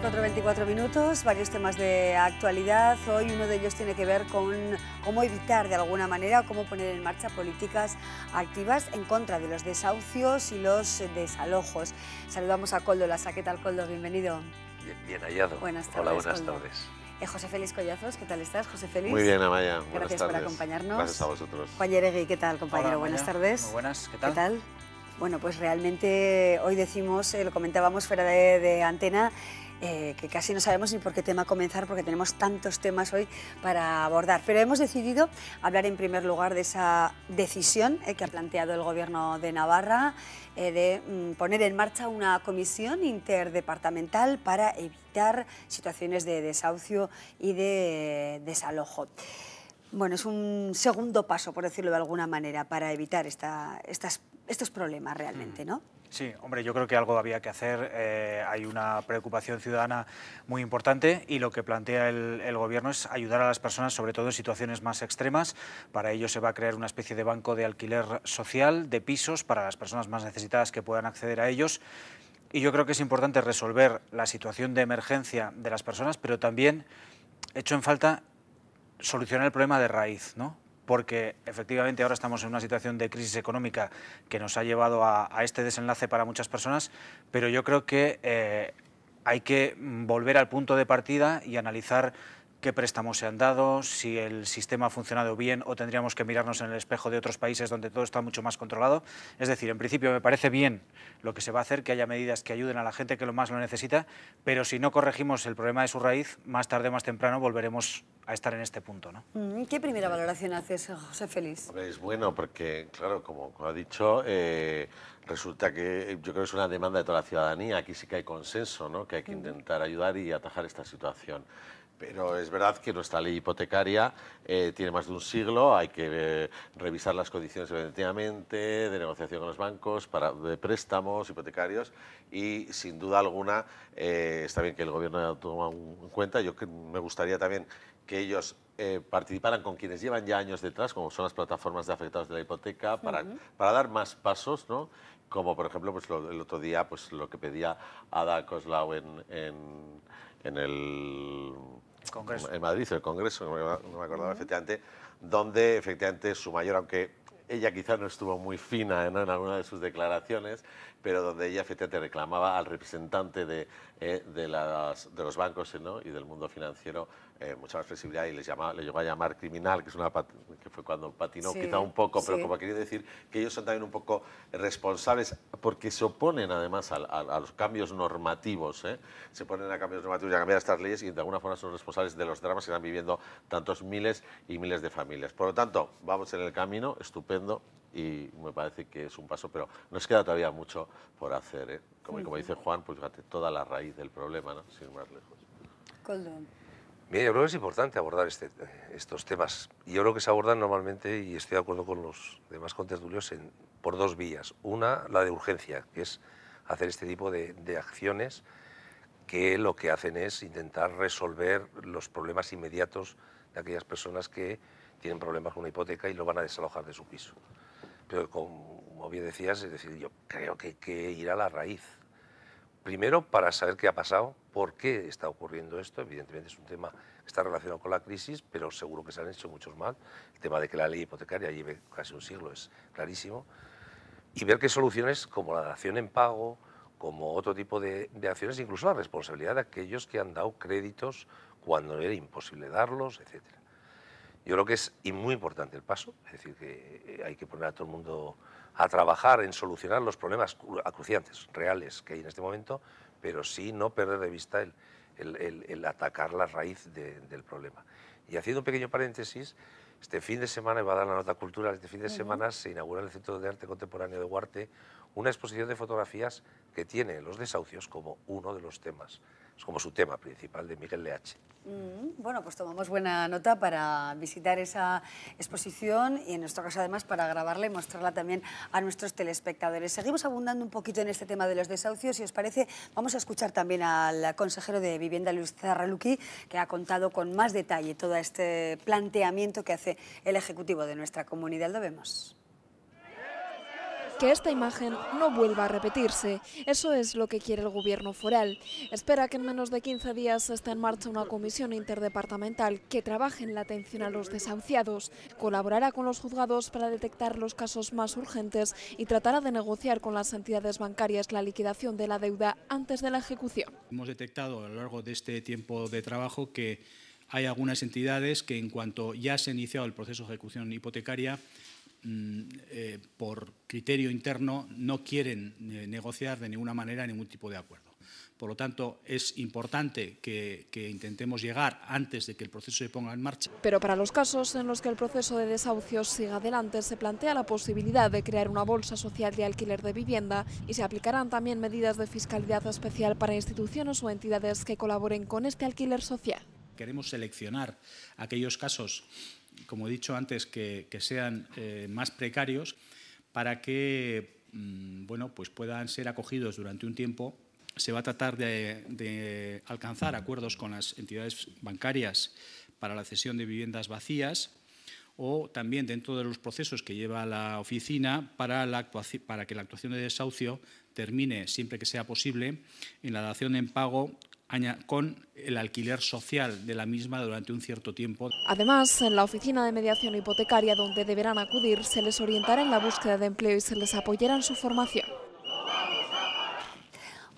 24 4.24 minutos, varios temas de actualidad. Hoy uno de ellos tiene que ver con cómo evitar de alguna manera, cómo poner en marcha políticas activas en contra de los desahucios y los desalojos. Saludamos a Coldo Lasa. ¿Qué tal, Coldo? Bienvenido. Bien, hallado. Buenas tardes. Hola, buenas tardes. Eh, José Félix Collazos, ¿qué tal estás, José Félix? Muy bien, Amaya. Gracias por acompañarnos. Gracias a vosotros. Juan ¿qué tal, compañero? buenas tardes. Muy buenas, ¿qué tal? ¿Qué tal? Bueno, pues realmente hoy decimos, eh, lo comentábamos fuera de antena, eh, que casi no sabemos ni por qué tema comenzar porque tenemos tantos temas hoy para abordar. Pero hemos decidido hablar en primer lugar de esa decisión eh, que ha planteado el Gobierno de Navarra eh, de mm, poner en marcha una comisión interdepartamental para evitar situaciones de desahucio y de desalojo. Bueno, es un segundo paso, por decirlo de alguna manera, para evitar estos problemas realmente, mm. ¿no? Sí, hombre, yo creo que algo había que hacer. Eh, hay una preocupación ciudadana muy importante y lo que plantea el, el, gobierno es ayudar a las personas, sobre todo en situaciones más extremas. Para ello se va a crear una especie de banco de alquiler social de pisos para las personas más necesitadas que puedan acceder a ellos. Y yo creo que es importante resolver la situación de emergencia de las personas, pero también, hecho en falta, solucionar el problema de raíz, ¿no? porque efectivamente ahora estamos en una situación de crisis económica que nos ha llevado a, este desenlace para muchas personas, pero yo creo que eh, hay que volver al punto de partida y analizar qué préstamos se han dado, si el sistema ha funcionado bien o tendríamos que mirarnos en el espejo de otros países donde todo está mucho más controlado. Es decir, en principio me parece bien lo que se va a hacer, que haya medidas que ayuden a la gente que lo más lo necesita, pero si no corregimos el problema de su raíz, más tarde o más temprano volveremos a estar en este punto. ¿no? Mm, ¿Qué primera valoración haces, José Félix? Es bueno porque, claro, como ha dicho... Eh, Resulta que eh, yo creo que es una demanda de toda la ciudadanía, aquí sí que hay consenso, ¿no? que hay que intentar ayudar y atajar esta situación. Pero es verdad que nuestra ley hipotecaria eh, tiene más de un siglo, hay que eh, revisar las condiciones evidentemente de negociación con los bancos, para, de préstamos hipotecarios y sin duda alguna está bien que el gobierno haya tomado en cuenta. Yo me gustaría también que ellos participaran con quienes llevan ya años detrás, como son las plataformas de afectados de la hipoteca, para, para dar más pasos ¿no? como por ejemplo pues el otro día pues lo que pedía Ada Coslau en, en, el Congreso. en Madrid, el Congreso, no me acordaba donde efectivamente su mayor, aunque ella quizás no estuvo muy fina en alguna de sus declaraciones, pero donde ella efectivamente reclamaba al representante de, eh, los bancos y del mundo financiero eh, mucha más flexibilidad y les le llegó a llamar criminal, que, es una que fue cuando patinó un poco, pero como quería decir que ellos son también un poco responsables porque se oponen además a, los cambios normativos, ¿eh? se ponen a cambios normativos y a cambiar estas leyes y de alguna forma son responsables de los dramas que están viviendo tantos miles y miles de familias. Por lo tanto, vamos en el camino, estupendo, y me parece que es un paso, pero nos queda todavía mucho por hacer. ¿eh? Como, dice Juan, pues fíjate, toda la raíz del problema, sin ir más lejos. Coldón. Mira, yo creo que es importante abordar este, estos temas. yo creo que se abordan normalmente, y estoy de acuerdo con los demás contertulios, en, por dos vías. Una, la de urgencia, que es hacer este tipo de acciones que lo que hacen es intentar resolver los problemas inmediatos de aquellas personas que tienen problemas con una hipoteca y lo van a desalojar de su piso. Pero como bien decías, es decir, yo creo que hay que ir a la raíz. Primero, para saber qué ha pasado, por qué está ocurriendo esto. Evidentemente es un tema que está relacionado con la crisis, pero seguro que se han hecho muchos mal. El tema de que la ley hipotecaria lleve casi un siglo es clarísimo. Y ver qué soluciones como la dación en pago, como otro tipo de, de acciones, incluso la responsabilidad de aquellos que han dado créditos cuando era imposible darlos, etcétera. Yo creo que es muy importante el paso, es decir, que eh, hay que poner a todo el mundo a trabajar en solucionar los problemas acuciantes, reales que hay en este momento, pero sí no perder de vista el, atacar la raíz del problema. Y haciendo un pequeño paréntesis, este fin de semana, y va a dar la nota cultural, este fin de semana se inaugura el Centro de Arte Contemporáneo de Huarte una exposición de fotografías que tiene los desahucios como uno de los temas, es como su tema principal de Miguel Leache. Mm, bueno, pues tomamos buena nota para visitar esa exposición y en nuestro caso además para grabarla y mostrarla también a nuestros telespectadores. Seguimos abundando un poquito en este tema de los desahucios y os parece vamos a escuchar también al consejero de Vivienda Luis Zarraluqui que ha contado con más detalle todo este planteamiento que hace el Ejecutivo de nuestra comunidad. Lo vemos que esta imagen no vuelva a repetirse. Eso es lo que quiere el gobierno foral. Espera que en menos de 15 días esté en marcha una comisión interdepartamental que trabaje en la atención a los desahuciados, colaborará con los juzgados para detectar los casos más urgentes y tratará de negociar con las entidades bancarias la liquidación de la deuda antes de la ejecución. Hemos detectado a lo largo de este tiempo de trabajo que hay algunas entidades que en cuanto ya se ha iniciado el proceso de ejecución hipotecaria Mm, eh, por criterio interno, no quieren eh, negociar de ninguna manera ningún tipo de acuerdo. Por lo tanto, es importante que, intentemos llegar antes de que el proceso se ponga en marcha. Pero para los casos en los que el proceso de desahucio siga adelante, se plantea la posibilidad de crear una bolsa social de alquiler de vivienda y se aplicarán también medidas de fiscalidad especial para instituciones o entidades que colaboren con este alquiler social. Queremos seleccionar aquellos casos como he dicho antes, que, sean eh, más precarios para que mm, bueno, pues puedan ser acogidos durante un tiempo. Se va a tratar de, alcanzar acuerdos con las entidades bancarias para la cesión de viviendas vacías o también dentro de los procesos que lleva la oficina para, la para que la actuación de desahucio termine, siempre que sea posible, en la dación en pago con el alquiler social de la misma durante un cierto tiempo. Además, en la oficina de mediación hipotecaria donde deberán acudir, se les orientará en la búsqueda de empleo y se les apoyará en su formación.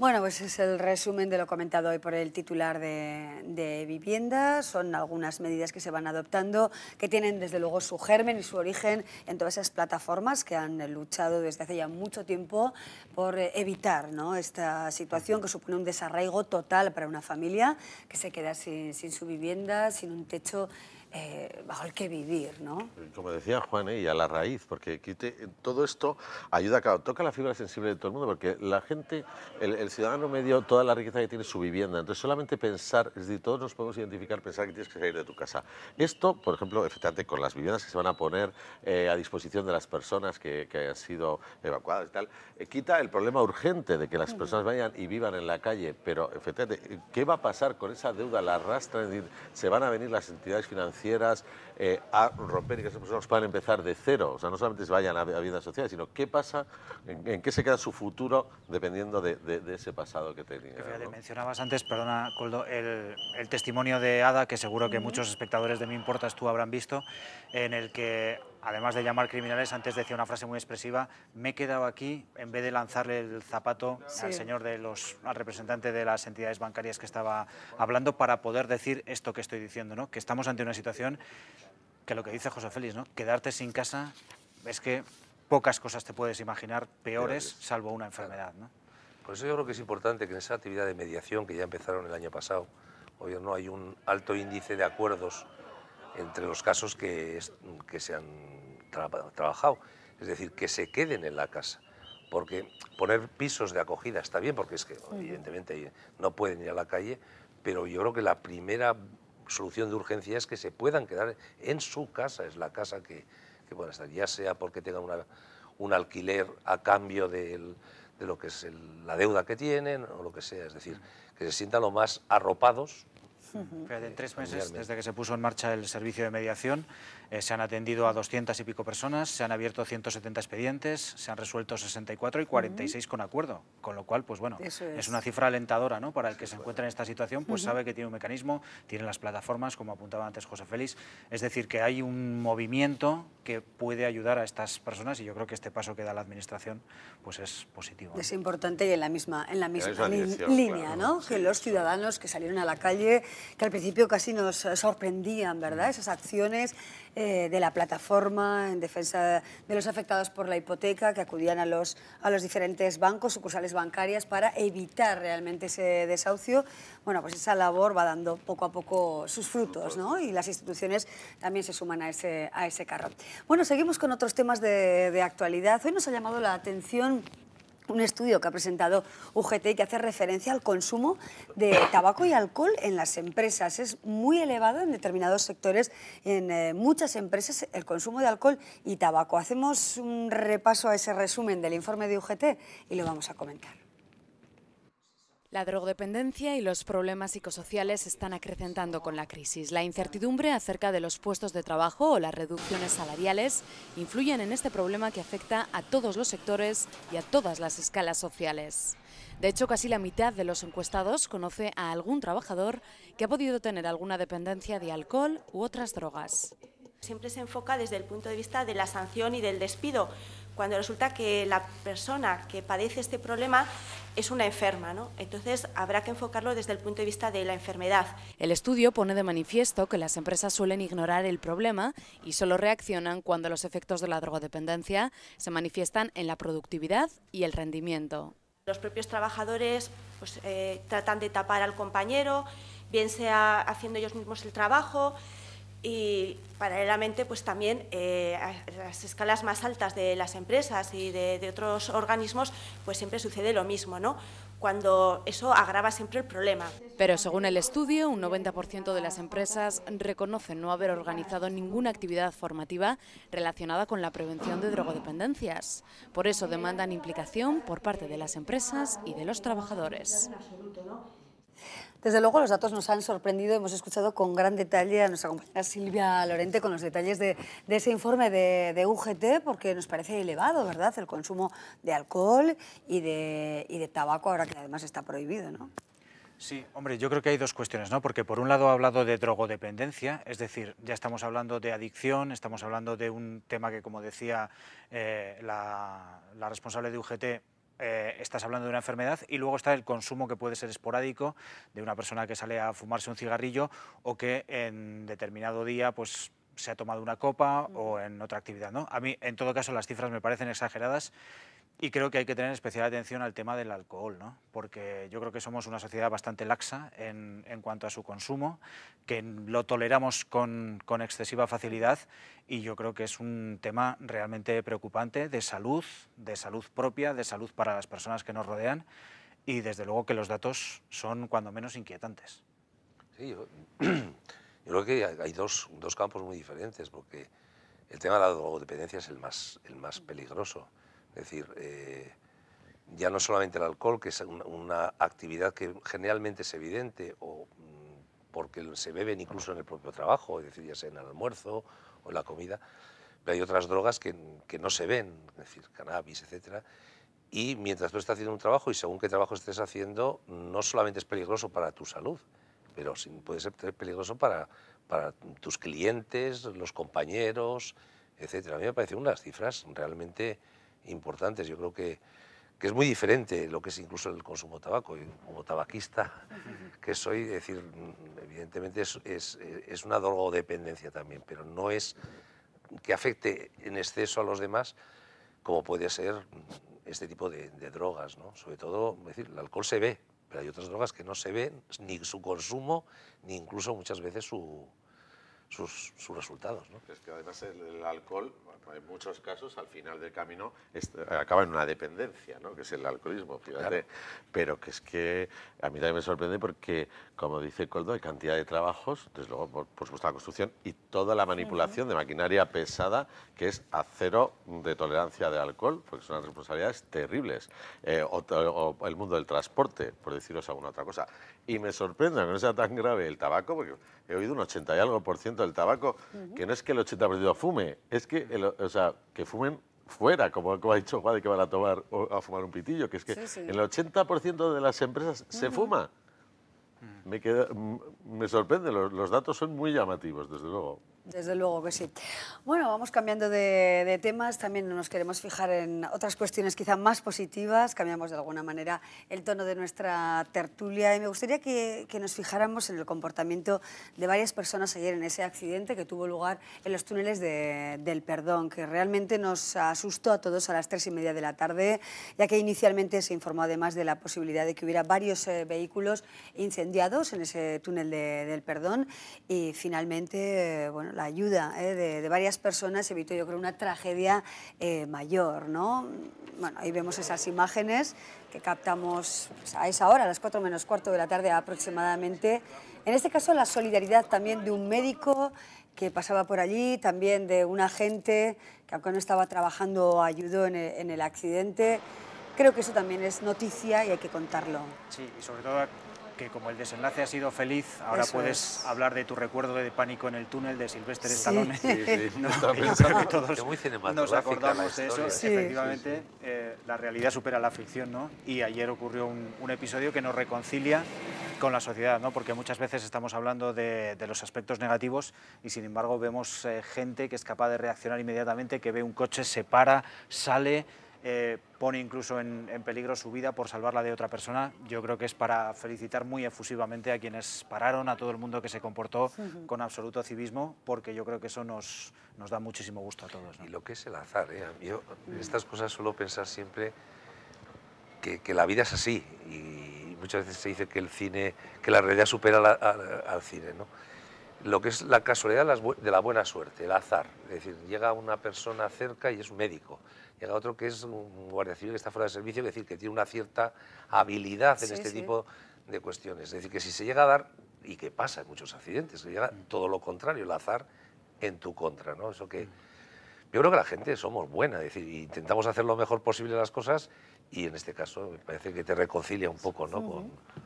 Bueno, pues es el resumen de lo comentado hoy por el titular de, Vivienda. Son algunas medidas que se van adoptando, que tienen desde luego su germen y su origen en todas esas plataformas que han luchado desde hace ya mucho tiempo por evitar esta situación que supone un desarraigo total para una familia que se queda sin, sin su vivienda, sin un techo eh, bajo el que vivir, ¿no? Como decía Juan, ¿eh? y a la raíz, porque quite, todo esto ayuda, cada toca la fibra sensible de todo el mundo, porque la gente, el, ciudadano medio, toda la riqueza que tiene su vivienda, entonces solamente pensar, es decir, todos nos podemos identificar, pensar que tienes que salir de tu casa. Esto, por ejemplo, efectivamente, con las viviendas que se van a poner eh, a disposición de las personas que, hayan sido evacuadas y tal, eh, quita el problema urgente de que las personas vayan y vivan en la calle, pero efectivamente, ¿qué va a pasar con esa deuda? ¿La arrastran? ¿Se van a venir las entidades financieras? financieras, eh, a romper y que esas personas puedan empezar de cero. O sea, no solamente se vayan a, la vida social, sino qué pasa, en, qué se queda su futuro dependiendo de, ese pasado que tenía. Mencionabas antes, perdona, Coldo, el, testimonio de Ada, que seguro que muchos espectadores de Me Importas tú habrán visto, en el que además de llamar criminales, antes decía una frase muy expresiva, me he quedado aquí en vez de lanzarle el zapato al señor de los, al representante de las entidades bancarias que estaba hablando para poder decir esto que estoy diciendo, ¿no? que estamos ante una situación que lo que dice José Félix, ¿no? Quedarte sin casa es que pocas cosas te puedes imaginar peores, salvo una enfermedad, Por eso yo creo que es importante que en esa actividad de mediación que ya empezaron el año pasado, gobierno hay un alto índice de acuerdos entre los casos que, que se han trabajado. Es decir, que se queden en la casa. Porque poner pisos de acogida está bien, porque es que evidentemente no pueden ir a la calle, pero yo creo que la primera solución de urgencia es que se puedan quedar en su casa, es la casa que, que estar, ya sea porque tengan una, un alquiler a cambio de lo que es la deuda que tienen o lo que sea, es decir, que se sientan lo más arropados en tres meses, desde que se puso en marcha el servicio de mediación, eh, se han atendido a 200 y pico personas, se han abierto 170 expedientes, se han resuelto 64 y 46 con acuerdo. Con lo cual, pues bueno, es. una cifra alentadora ¿no? para el que se pues. encuentra en esta situación, pues sabe que tiene un mecanismo, tiene las plataformas, como apuntaba antes José Félix. Es decir, que hay un movimiento que puede ayudar a estas personas y yo creo que este paso que da la Administración pues es positivo. Es importante y en la misma, en la misma, línea, ¿no? que los ciudadanos que salieron a la calle que al principio casi nos sorprendían, ¿verdad? Esas acciones eh, de la plataforma en defensa de los afectados por la hipoteca que acudían a los, a los diferentes bancos, sucursales bancarias para evitar realmente ese desahucio. Bueno, pues esa labor va dando poco a poco sus frutos, ¿no? Y las instituciones también se suman a ese, a ese carro. Bueno, seguimos con otros temas de, de actualidad. Hoy nos ha llamado la atención un estudio que ha presentado UGT que hace referencia al consumo de tabaco y alcohol en las empresas. Es muy elevado en determinados sectores, en eh, muchas empresas, el consumo de alcohol y tabaco. Hacemos un repaso a ese resumen del informe de UGT y lo vamos a comentar. La drogodependencia y los problemas psicosociales están acrecentando con la crisis. La incertidumbre acerca de los puestos de trabajo o las reducciones salariales influyen en este problema que afecta a todos los sectores y a todas las escalas sociales. De hecho, casi la mitad de los encuestados conoce a algún trabajador que ha podido tener alguna dependencia de alcohol u otras drogas. Siempre se enfoca desde el punto de vista de la sanción y del despido, cuando resulta que la persona que padece este problema es una enferma, Entonces habrá que enfocarlo desde el punto de vista de la enfermedad. El estudio pone de manifiesto que las empresas suelen ignorar el problema y solo reaccionan cuando los efectos de la drogodependencia se manifiestan en la productividad y el rendimiento. Los propios trabajadores pues, eh, tratan de tapar al compañero, bien sea haciendo ellos mismos el trabajo, y paralelamente pues también eh, a las escalas más altas de las empresas y de, otros organismos pues siempre sucede lo mismo, ¿no? cuando eso agrava siempre el problema. Pero según el estudio, un 90% de las empresas reconocen no haber organizado ninguna actividad formativa relacionada con la prevención de drogodependencias. Por eso demandan implicación por parte de las empresas y de los trabajadores. Desde luego los datos nos han sorprendido, hemos escuchado con gran detalle a nuestra compañera Silvia Lorente con los detalles de, ese informe de, UGT, porque nos parece elevado, ¿verdad?, el consumo de alcohol y de, tabaco, ahora que además está prohibido, ¿no? Sí, hombre, yo creo que hay dos cuestiones, ¿no? Porque por un lado ha hablado de drogodependencia, es decir, ya estamos hablando de adicción, estamos hablando de un tema que, como decía eh, la, la responsable de UGT, eh, estás hablando de una enfermedad y luego está el consumo que puede ser esporádico de una persona que sale a fumarse un cigarrillo o que en determinado día pues se ha tomado una copa o en otra actividad. ¿no? A mí, en todo caso, las cifras me parecen exageradas y creo que hay que tener especial atención al tema del alcohol, ¿no? porque yo creo que somos una sociedad bastante laxa en, en cuanto a su consumo, que lo toleramos con, con, excesiva facilidad y yo creo que es un tema realmente preocupante de salud, de salud propia, de salud para las personas que nos rodean y desde luego que los datos son cuando menos inquietantes. Sí, yo, creo que hay dos, dos, campos muy diferentes, porque el tema de la drogodependencia es el más, el más peligroso es decir, eh, ya no solamente el alcohol, que es una, actividad que generalmente es evidente, o mm, porque se beben incluso en el propio trabajo, es decir, ya sea en el almuerzo o en la comida, pero hay otras drogas que, no se ven, es decir, cannabis, etc. y mientras tú estás haciendo un trabajo y según qué trabajo estés haciendo, no solamente es peligroso para tu salud, pero puede ser peligroso para, para tus clientes, los compañeros, etc. A mí me parecen unas cifras realmente importantes. Yo creo que, que es muy diferente lo que es incluso el consumo de tabaco. como tabaquista que soy, es decir, evidentemente es, es, una drogodependencia también, pero no es que afecte en exceso a los demás como puede ser este tipo de, drogas, ¿no? Sobre todo, decir, el alcohol se ve, pero hay otras drogas que no se ven, ni su consumo, ni incluso muchas veces su, sus, resultados. ¿no? Es que además el, alcohol, en muchos casos, al final del camino acaba en una dependencia, ¿no? que es el alcoholismo, fíjate. Pero que es que a mí también me sorprende porque, como dice Coldo, hay cantidad de trabajos, desde luego, por, supuesto, la construcción y toda la manipulación de maquinaria pesada que es a cero de tolerancia de alcohol, porque son responsabilidades terribles. Eh, o el mundo del transporte, por deciros alguna otra cosa y me sorprende que no sea tan grave el tabaco, porque he oído un 80 y algo por ciento del tabaco, que no es que el 80% fume, es que, o sea, que fumen fuera, como, ha dicho Juan, que van a tomar o a fumar un pitillo, que es que el el 80% de las empresas se fuma. Mm. Me, queda, me sorprende, los datos son muy llamativos, desde luego. Desde luego que sí. Bueno, vamos cambiando de, temas, también nos queremos fijar en otras cuestiones quizá más positivas, cambiamos de alguna manera el tono de nuestra tertulia y me gustaría que, nos fijáramos en el comportamiento de varias personas ayer en ese accidente que tuvo lugar en los túneles del Perdón, que realmente nos asustó a todos a las tres y media de la tarde, ya que inicialmente se informó además de la posibilidad de que hubiera varios eh, vehículos incendiados en ese túnel del Perdón y finalmente, eh, bueno, la ayuda ¿eh? de, varias personas evitó, yo creo, una tragedia eh, mayor, ¿no? Bueno, ahí vemos esas imágenes que captamos pues, a esa hora, a las 4 menos cuarto de la tarde aproximadamente. En este caso, la solidaridad también de un médico que pasaba por allí, también de un agente que aunque no estaba trabajando ayudó en el, en el accidente. Creo que eso también es noticia y hay que contarlo. Sí, y sobre todo que como el desenlace ha sido feliz, ahora puedes hablar de tu recuerdo de pánico en el túnel de Silvestre Stallone. Sí, No, todos nos acordamos de eso. Efectivamente, eh, la realidad supera la ficción, ¿no? Y ayer ocurrió un, episodio que nos reconcilia con la sociedad, ¿no? Porque muchas veces estamos hablando de, los aspectos negativos y sin embargo vemos eh, gente que es capaz de reaccionar inmediatamente, que ve un coche, se para, sale eh, pone incluso en, peligro su vida por salvarla de otra persona. Yo creo que es para felicitar muy efusivamente a quienes pararon, a todo el mundo que se comportó con absoluto civismo, porque yo creo que eso nos, da muchísimo gusto a todos. Y lo que es el azar, ¿eh? estas cosas suelo pensar siempre que, la vida es así y muchas veces se dice que el cine, que la realidad supera al cine, ¿no? lo que es la casualidad de la buena suerte, el azar. Es decir, llega una persona cerca y es un médico, llega otro que es un guardia civil que está fuera de servicio, es decir, que tiene una cierta habilidad en este tipo de cuestiones. Es decir, que si se llega a dar, y que pasa en muchos accidentes, que llega mm. todo lo contrario, el azar en tu contra, ¿no? Eso que... Mm. Yo creo que la gente somos buena, es intentamos hacer lo mejor posible las cosas y en este caso me parece que te reconcilia un poco, ¿no?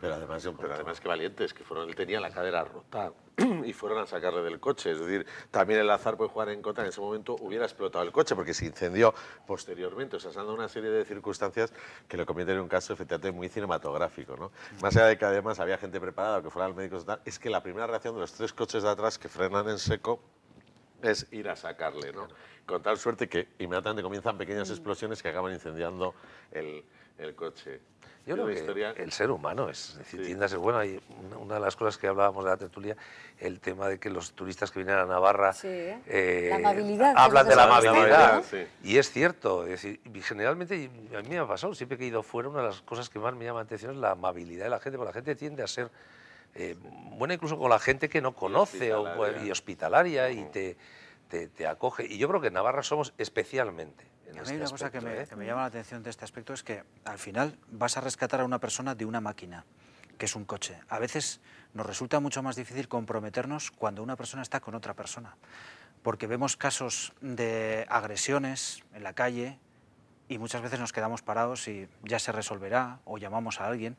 pero además, pero además que valientes, que fueron, él tenía la cadera rota y fueron a sacarle del coche. Es decir, también el azar puede jugar en cota, En ese momento hubiera explotado el coche porque se incendió posteriormente. O sea, se han dado una serie de circunstancias que lo convierten en un caso efectivamente muy cinematográfico, ¿no? Mm. Más allá de que además había gente preparada que fuera al médico, es que la primera reacción de los tres coches de atrás que frenan en seco es ir a sacarle, ¿no? Con tal suerte que inmediatamente comienzan pequeñas mm. explosiones que acaban incendiando el, coche. Yo creo que el ser humano es, es decir, tiendas es bueno. una de las cosas que hablábamos de la tertulia, el tema de que los turistas que vienen a Navarra eh, hablan de la amabilidad. Y es cierto, es decir, generalmente a mí me ha pasado, siempre que he ido fuera, una de las cosas que más me llama la atención es la amabilidad de la gente, porque la gente tiende a ser eh, bueno, incluso con la gente que no conoce y hospitalaria, y, te, te, acoge. Y yo creo que en Navarra somos especialmente. a este una cosa que me, ¿eh? que me llama la atención de este aspecto es que al final vas a rescatar a una persona de una máquina que es un coche. A veces nos resulta mucho más difícil comprometernos cuando una persona está con otra persona, porque vemos casos de agresiones en la calle y muchas veces nos quedamos parados y ya se resolverá o llamamos a alguien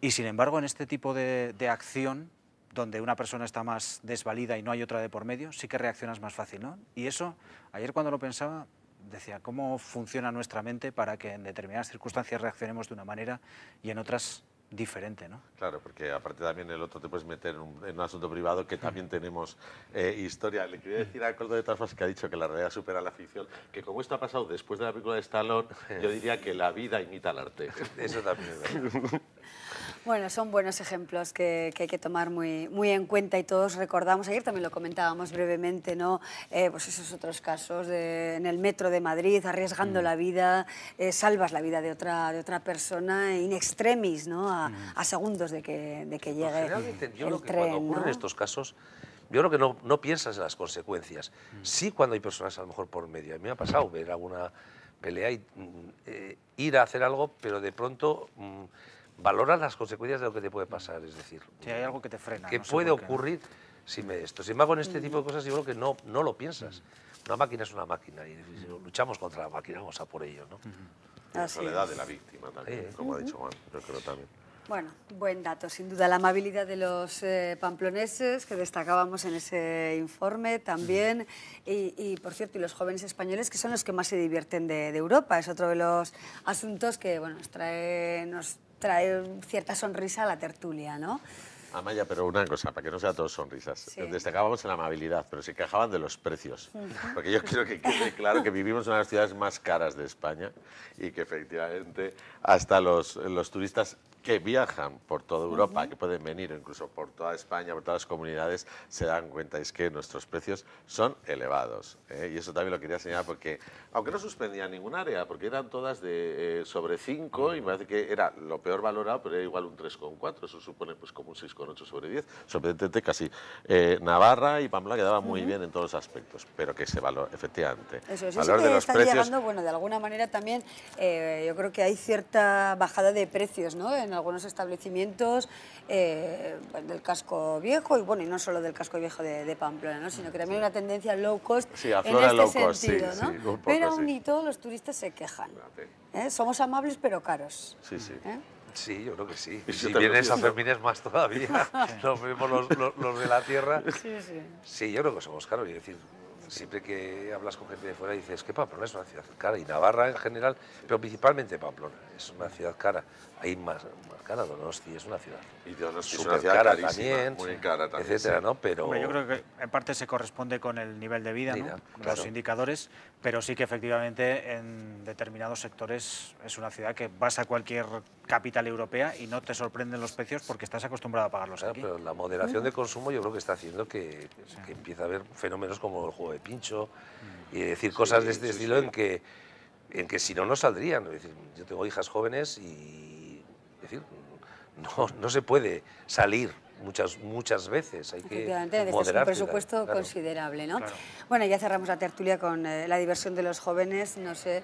y sin embargo, en este tipo de, acción, donde una persona está más desvalida y no hay otra de por medio, sí que reaccionas más fácil, ¿no? Y eso, ayer cuando lo pensaba, decía, ¿cómo funciona nuestra mente para que en determinadas circunstancias reaccionemos de una manera y en otras diferente, ¿no? Claro, porque aparte también el otro te puedes meter en un, asunto privado que hmm. también tenemos eh, historia. Le quería decir a Cordo de Tarfas que ha dicho que la realidad supera la ficción, que como esto ha pasado después de la película de Stallone, yo diría que la vida imita al arte. Eso también es verdad. Bueno, son buenos ejemplos que, hay que tomar muy, muy en cuenta y todos recordamos, ayer también lo comentábamos brevemente, ¿no? Eh, pues esos otros casos en el metro de Madrid, arriesgando mm. la vida, eh, salvas la vida de otra, de otra persona in extremis, ¿no? A, mm. segundos de que, de que llegue el yo lo que Cuando ocurren estos casos, yo creo que no, no piensas en las consecuencias. Mm. Sí cuando hay personas a lo mejor por medio. A mí me ha pasado ver alguna pelea y eh, ir a hacer algo, pero de pronto valora las consecuencias de lo que te puede pasar, es decir... Si hay algo que te frena. ¿Qué puede ocurrir si me esto? Sin embargo, en este tipo de mm. cosas yo creo que no, no lo piensas. Una máquina es una máquina y si luchamos contra la máquina, vamos a por ello, ¿no? La soledad de la víctima también, ¿eh? como ha dicho Juan, yo creo también. Bueno, buen dato, sin duda. La amabilidad de los eh, pamploneses que destacábamos en ese informe también. Y, por cierto, y los jóvenes españoles que son los que más se divierten de, de Europa. Es otro de los asuntos que bueno, nos, trae, nos trae cierta sonrisa a la tertulia, ¿no? Amaya, pero una cosa, para que no sea todo sonrisas. Destacábamos en la amabilidad, pero se quejaban de los precios. Porque yo creo que quede claro que vivimos en una de las ciudades más caras de España y que efectivamente hasta los, los turistas que viajan por toda Europa, que pueden venir incluso por toda España, por todas las comunidades, se dan cuenta es que nuestros precios son elevados. ¿eh? Y eso también lo quería señalar porque, aunque no suspendía ningún área, porque eran todas de eh, sobre 5 y me parece que era lo peor valorado, pero era igual un 3,4, eso supone pues como un 6,4 con 8 sobre 10, sorprendente casi. Eh, Navarra y Pamplona quedaban muy bien en todos los aspectos, pero que se valor, efectivamente. Eso, valor de los llegando, bueno, de alguna manera también eh, yo creo que hay cierta bajada de precios, ¿no? En algunos establecimientos eh, del casco viejo y bueno, y no solo del casco viejo de, Pamplona, ¿no? Sino que también hay una tendencia low cost en este low sentido, pero aún y todos los turistas se quejan. Somos amables pero caros. Sí, sí. Sí, yo creo que sí. si vienes a Fermines más todavía, los vemos los, los, de la tierra. Sí, yo creo que somos caros. Y decir, siempre que hablas con gente de fuera dices que Pamplona es una ciudad cara y Navarra en general, pero principalmente Pamplona es una ciudad cara hay más, más cara, Donosti es una ciudad. Y Donosti es una ciudad cara también, muy cara Etcétera, ¿no? Pero... yo creo que en parte se corresponde con el nivel de vida, los indicadores, pero sí que efectivamente en determinados sectores es una ciudad que vas a cualquier capital europea y no te sorprenden los precios porque estás acostumbrado a pagarlos aquí. Pero la moderación de consumo yo creo que está haciendo que, empieza empiece a haber fenómenos como el juego de pincho mm. y decir cosas de este estilo en que en que si no, no saldrían. yo tengo hijas jóvenes y decir, no, se puede salir muchas muchas veces hay que moderar un presupuesto considerable no bueno ya cerramos la tertulia con eh, la diversión de los jóvenes no sé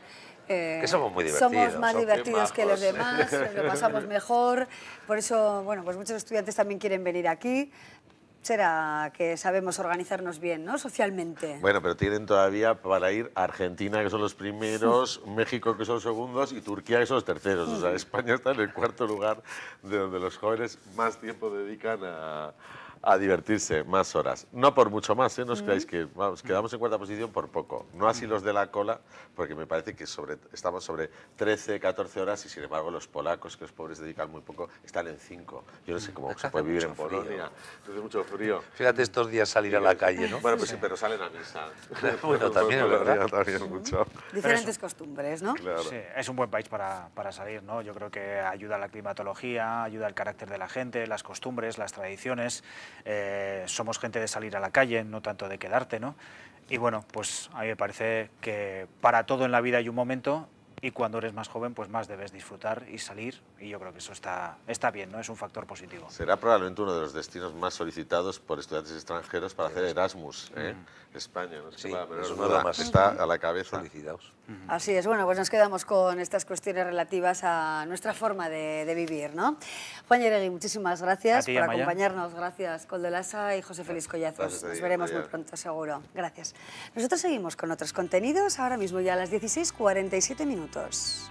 eh, que somos muy divertidos. Somos más divertidos que los demás, lo pasamos mejor. Por eso, bueno, pues muchos estudiantes también quieren venir aquí será que sabemos organizarnos bien, ¿no? Socialmente. Bueno, pero tienen todavía para ir Argentina, que son los primeros, México, que son los segundos, y Turquía, que son los terceros. O sea, España está en el cuarto lugar de donde los jóvenes más tiempo dedican a, a divertirse más horas. No por mucho más, ¿eh? no os creáis que vamos, quedamos en cuarta posición por poco. No así los de la cola, porque me parece que estamos sobre 13, 14 horas y sin embargo los polacos, que los pobres dedican muy poco, están en 5. Yo no sé cómo se puede vivir en Polonia. entonces mucho frío. Fíjate estos días salir a la calle, ¿no? Bueno, pues sí, pero salen a misa. bueno, también, ¿verdad? También mucho. Diferentes costumbres, ¿no? es un buen país para, para salir, ¿no? Yo creo que ayuda a la climatología, ayuda al carácter de la gente, las costumbres, las tradiciones. Eh, somos gente de salir a la calle, no tanto de quedarte, ¿no? Y bueno, pues a mí me parece que para todo en la vida hay un momento y cuando eres más joven, pues más debes disfrutar y salir. Y yo creo que eso está, está bien, ¿no? Es un factor positivo. Será probablemente uno de los destinos más solicitados por estudiantes extranjeros para hacer Erasmus, en España, más está a la cabeza. Solicitados. Así es, bueno, pues nos quedamos con estas cuestiones relativas a nuestra forma de, vivir, ¿no? Juan Yeregui, muchísimas gracias por acompañarnos, gracias Coldelasa y José Félix Collazos, nos veremos muy pronto seguro, gracias. Nosotros seguimos con otros contenidos, ahora mismo ya a las 16.47 minutos.